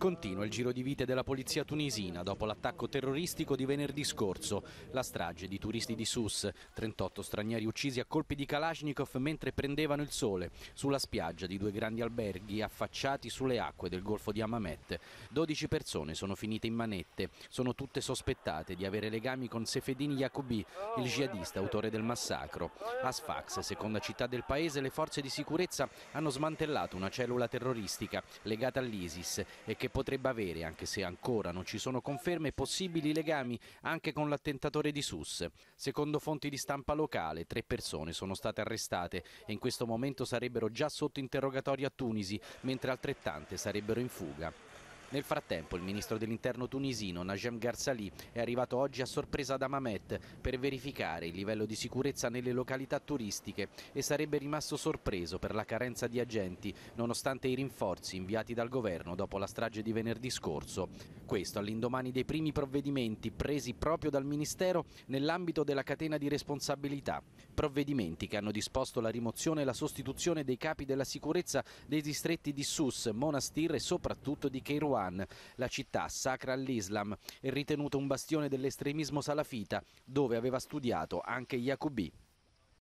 Continua il giro di vite della polizia tunisina dopo l'attacco terroristico di venerdì scorso, la strage di turisti di Sus, 38 stranieri uccisi a colpi di Kalashnikov mentre prendevano il sole sulla spiaggia di due grandi alberghi affacciati sulle acque del golfo di Amamet. 12 persone sono finite in manette, sono tutte sospettate di avere legami con Sefedin Yacoubi, il jihadista autore del massacro. A Sfax, seconda città del paese, le forze di sicurezza hanno smantellato una cellula terroristica legata all'ISIS e che potrebbe avere, anche se ancora non ci sono conferme, possibili legami anche con l'attentatore di Sus. Secondo fonti di stampa locale, tre persone sono state arrestate e in questo momento sarebbero già sotto interrogatorio a Tunisi, mentre altrettante sarebbero in fuga. Nel frattempo il ministro dell'interno tunisino Najem Garzali è arrivato oggi a sorpresa da Mamet per verificare il livello di sicurezza nelle località turistiche e sarebbe rimasto sorpreso per la carenza di agenti nonostante i rinforzi inviati dal governo dopo la strage di venerdì scorso. Questo all'indomani dei primi provvedimenti presi proprio dal Ministero nell'ambito della catena di responsabilità. Provvedimenti che hanno disposto la rimozione e la sostituzione dei capi della sicurezza dei distretti di Sus, Monastir e soprattutto di Keirouan Teheran. La città sacra all'Islam è ritenuta un bastione dell'estremismo salafita, dove aveva studiato anche Yacoubi.